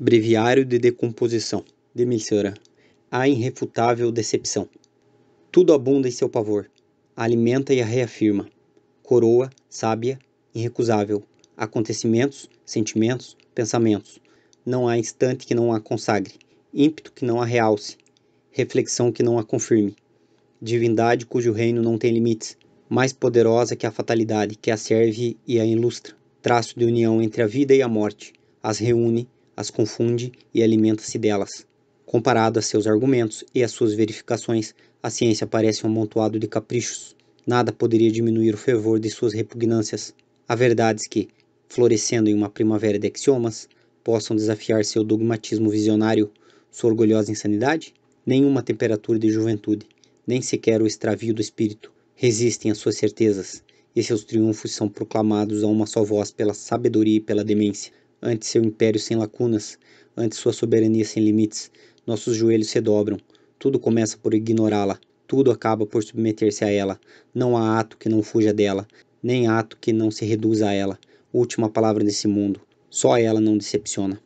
Breviário de decomposição de Melchiora. A irrefutável decepção. Tudo abunda em seu pavor. alimenta e a reafirma. Coroa, sábia, irrecusável. Acontecimentos, sentimentos, pensamentos. Não há instante que não a consagre. Ímpeto que não a realce. Reflexão que não a confirme. Divindade cujo reino não tem limites. Mais poderosa que a fatalidade que a serve e a ilustra. Traço de união entre a vida e a morte. As reúne as confunde e alimenta-se delas. Comparado a seus argumentos e às suas verificações, a ciência parece um amontoado de caprichos. Nada poderia diminuir o fervor de suas repugnâncias. Há verdades que, florescendo em uma primavera de axiomas, possam desafiar seu dogmatismo visionário, sua orgulhosa insanidade? Nenhuma temperatura de juventude, nem sequer o extravio do espírito, resistem às suas certezas, e seus triunfos são proclamados a uma só voz pela sabedoria e pela demência ante seu império sem lacunas, ante sua soberania sem limites. Nossos joelhos se dobram. Tudo começa por ignorá-la, tudo acaba por submeter-se a ela. Não há ato que não fuja dela, nem ato que não se reduza a ela. Última palavra desse mundo. Só ela não decepciona.